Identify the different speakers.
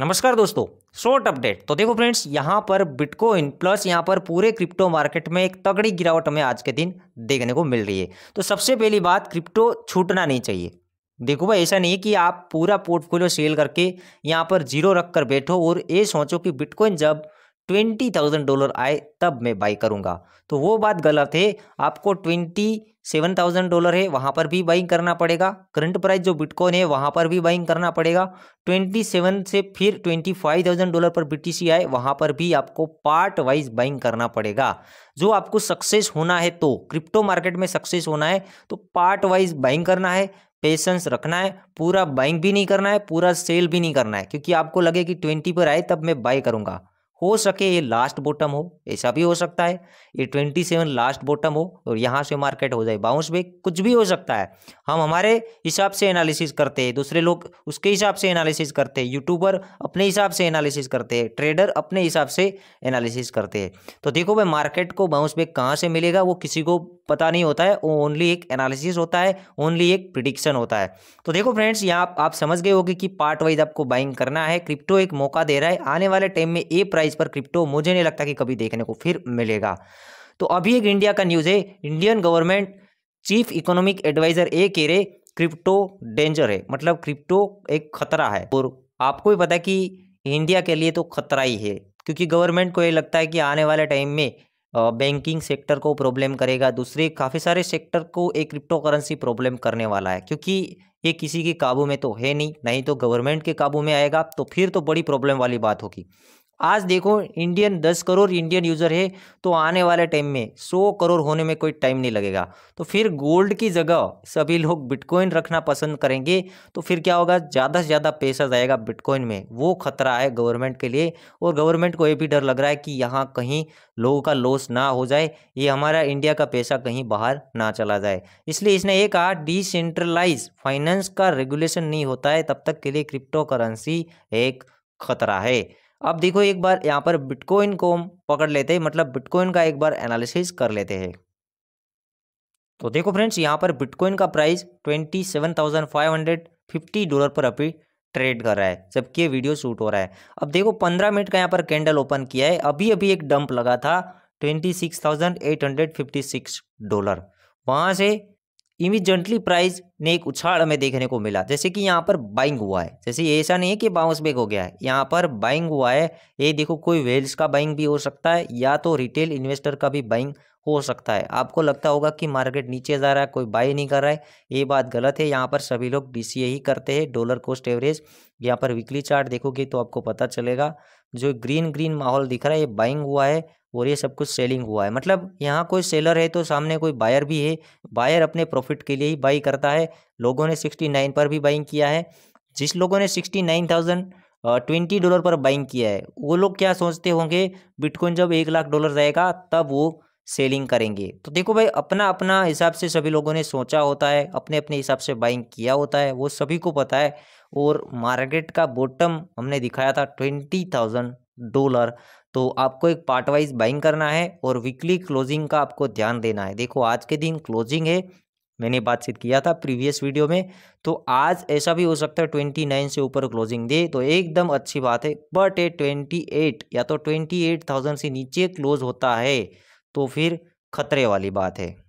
Speaker 1: नमस्कार दोस्तों short update तो देखो फ्रेंड्स यहाँ पर बिटकॉइन प्लस यहाँ पर पूरे क्रिप्टो मार्केट में एक तगड़ी गिरावट हमें आज के दिन देखने को मिल रही है तो सबसे पहली बात क्रिप्टो छूटना नहीं चाहिए देखो भाई ऐसा नहीं कि आप पूरा पोर्टफोलियो सेल करके यहाँ पर जीरो रख कर बैठो और ये सोचो कि बिटकॉइन जब ट्वेंटी थाउजेंड डॉलर आए तब मैं बाई करूँगा तो वो बात गलत है आपको ट्वेंटी सेवन थाउजेंड डॉलर है वहाँ पर भी बाइंग करना पड़ेगा करंट प्राइस जो बिटकॉइन है वहाँ पर भी बाइंग करना पड़ेगा ट्वेंटी सेवन से फिर ट्वेंटी फाइव थाउजेंड डॉलर पर बी आए वहाँ पर भी आपको पार्ट वाइज बाइंग करना पड़ेगा जो आपको सक्सेस होना है तो क्रिप्टो मार्केट में सक्सेस होना है तो पार्ट वाइज बाइंग करना है पेशेंस रखना है पूरा बाइंग भी नहीं करना है पूरा सेल भी नहीं करना है क्योंकि आपको लगे कि ट्वेंटी पर आए तब मैं बाई करूंगा हो सके ये लास्ट बॉटम हो ऐसा भी हो सकता है ये ट्वेंटी सेवन लास्ट बॉटम हो और यहाँ से मार्केट हो जाए बाउंस बैक कुछ भी हो सकता है हम हमारे हिसाब से एनालिसिस करते हैं दूसरे लोग उसके हिसाब से एनालिसिस करते हैं यूट्यूबर अपने हिसाब से एनालिसिस करते हैं ट्रेडर अपने हिसाब से एनालिसिस करते हैं तो देखो भाई मार्केट को बाउंस बैक कहाँ से मिलेगा वो किसी को पता नहीं होता है ओनली एक एनालिसिस होता है ओनली एक प्रिडिक्शन होता है तो देखो फ्रेंड्स यहाँ आप, आप समझ गए होगे कि पार्ट वाइज आपको बाइंग करना है क्रिप्टो एक मौका दे रहा है आने वाले टाइम में ए प्राइस पर क्रिप्टो मुझे नहीं लगता कि कभी देखने को फिर मिलेगा तो अभी एक इंडिया का न्यूज़ है Indian government chief economic adviser ए के रे क्रिप्टो डेंजर है मतलब क्रिप्टो एक खतरा है और आपको भी पता है कि इंडिया के लिए तो खतरा ही है क्योंकि गवर्नमेंट को ये लगता है कि आने वाले टाइम में बैंकिंग सेक्टर को प्रॉब्लम करेगा दूसरे काफ़ी सारे सेक्टर को एक क्रिप्टो करेंसी प्रॉब्लम करने वाला है क्योंकि ये किसी के काबू में तो है नहीं नहीं तो गवर्नमेंट के काबू में आएगा तो फिर तो बड़ी प्रॉब्लम वाली बात होगी आज देखो इंडियन दस करोड़ इंडियन यूज़र है तो आने वाले टाइम में सौ करोड़ होने में कोई टाइम नहीं लगेगा तो फिर गोल्ड की जगह सभी लोग बिटकॉइन रखना पसंद करेंगे तो फिर क्या होगा ज़्यादा से ज़्यादा पैसा जाएगा बिटकॉइन में वो खतरा है गवर्नमेंट के लिए और गवर्नमेंट को ये भी डर लग रहा है कि यहाँ कहीं लोगों का लॉस ना हो जाए ये हमारा इंडिया का पैसा कहीं बाहर ना चला जाए इसलिए इसने ये कहा डिसेंट्रलाइज फाइनेंस का रेगुलेशन नहीं होता है तब तक के लिए क्रिप्टो करेंसी एक खतरा है अब देखो एक बार यहाँ पर बिटकॉइन को हम पकड़ लेते हैं मतलब बिटकॉइन का एक बार एनालिसिस कर लेते हैं तो देखो फ्रेंड्स यहाँ पर बिटकॉइन का price twenty seven thousand five hundred fifty dollar पर अभी ट्रेड कर रहा है जबकि ये वीडियो शूट हो रहा है अब देखो पंद्रह मिनट का यहाँ पर कैंडल ओपन किया है अभी अभी एक डंप लगा था twenty six thousand eight hundred fifty six dollar वहाँ से इमिजेंटली प्राइस ने एक उछाड़ हमें देखने को मिला जैसे कि यहाँ पर बाइंग हुआ है जैसे ये ऐसा नहीं है कि बाउंस बैक हो गया है यहाँ पर बाइंग हुआ है ये देखो कोई वेल्स का बाइंग भी हो सकता है या तो रिटेल इन्वेस्टर का भी बाइंग हो सकता है आपको लगता होगा कि मार्केट नीचे जा रहा है कोई बाई नहीं कर रहा है ये बात गलत है यहाँ पर सभी लोग डी ही करते हैं डॉलर कोस्ट एवरेज यहाँ पर वीकली चार्ट देखोगे तो आपको पता चलेगा जो ग्रीन ग्रीन माहौल दिख रहा है ये बाइंग हुआ है और ये सब कुछ सेलिंग हुआ है मतलब यहाँ कोई सेलर है तो सामने कोई बायर भी है बायर अपने प्रॉफिट के लिए ही बाई करता है लोगों ने सिक्सटी नाइन पर भी बाइंग किया है जिस लोगों ने sixty nine thousand twenty dollar पर बाइंग किया है वो लोग क्या सोचते होंगे बिटकॉइन जब एक लाख डॉलर रहेगा तब वो सेलिंग करेंगे तो देखो भाई अपना अपना हिसाब से सभी लोगों ने सोचा होता है अपने अपने हिसाब से बाइंग किया होता है वो सभी को पता है और मार्केट का बॉटम हमने दिखाया था ट्वेंटी थाउजेंड डॉलर तो आपको एक पार्ट वाइज बाइंग करना है और वीकली क्लोजिंग का आपको ध्यान देना है देखो आज के दिन क्लोजिंग है मैंने बातचीत किया था प्रीवियस वीडियो में तो आज ऐसा भी हो सकता है ट्वेंटी नाइन से ऊपर क्लोजिंग दे तो एकदम अच्छी बात है बट ए ट्वेंटी एट या तो ट्वेंटी एट थाउजेंड से नीचे क्लोज होता है तो फिर खतरे वाली बात है